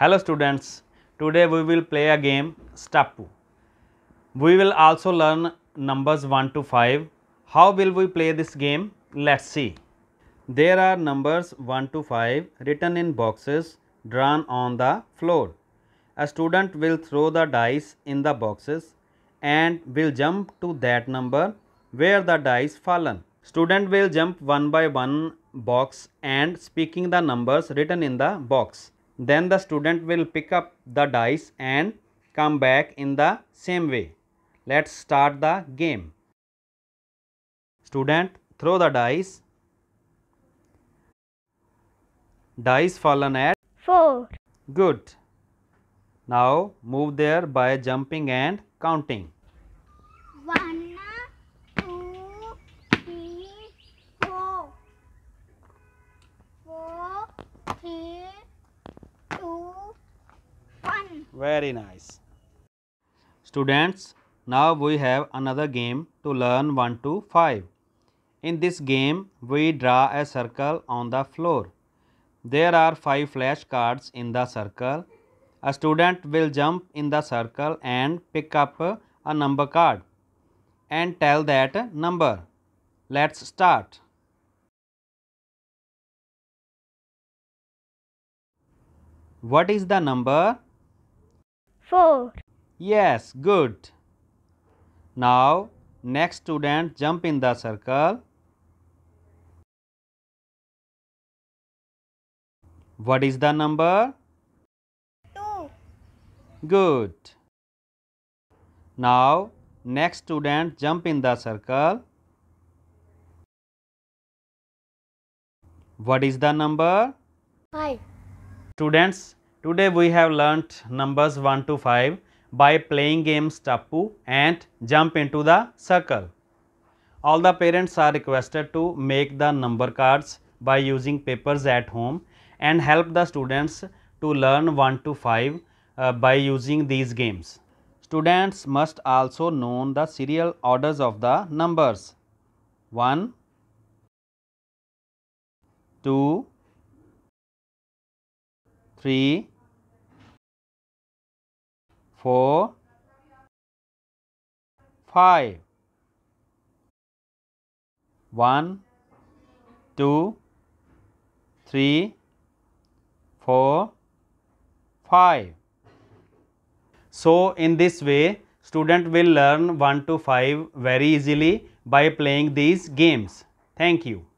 Hello students, today we will play a game Stappu. We will also learn numbers 1 to 5. How will we play this game? Let's see. There are numbers 1 to 5 written in boxes drawn on the floor. A student will throw the dice in the boxes and will jump to that number where the dice fallen. Student will jump one by one box and speaking the numbers written in the box then the student will pick up the dice and come back in the same way. Let's start the game. Student throw the dice. Dice fallen at 4. Good. Now move there by jumping and counting. very nice students now we have another game to learn 1 to 5 in this game we draw a circle on the floor there are 5 flashcards in the circle a student will jump in the circle and pick up a number card and tell that number. Let's start. What is the number Four. Yes, good. Now, next student jump in the circle. What is the number? Two. Good. Now, next student jump in the circle. What is the number? Five. Students, Today we have learnt numbers 1 to 5 by playing games tapu and jump into the circle. All the parents are requested to make the number cards by using papers at home and help the students to learn 1 to 5 uh, by using these games. Students must also know the serial orders of the numbers 1, 2, three, four, five. One, two, three, four, five. So, in this way, student will learn 1 to 5 very easily by playing these games. Thank you.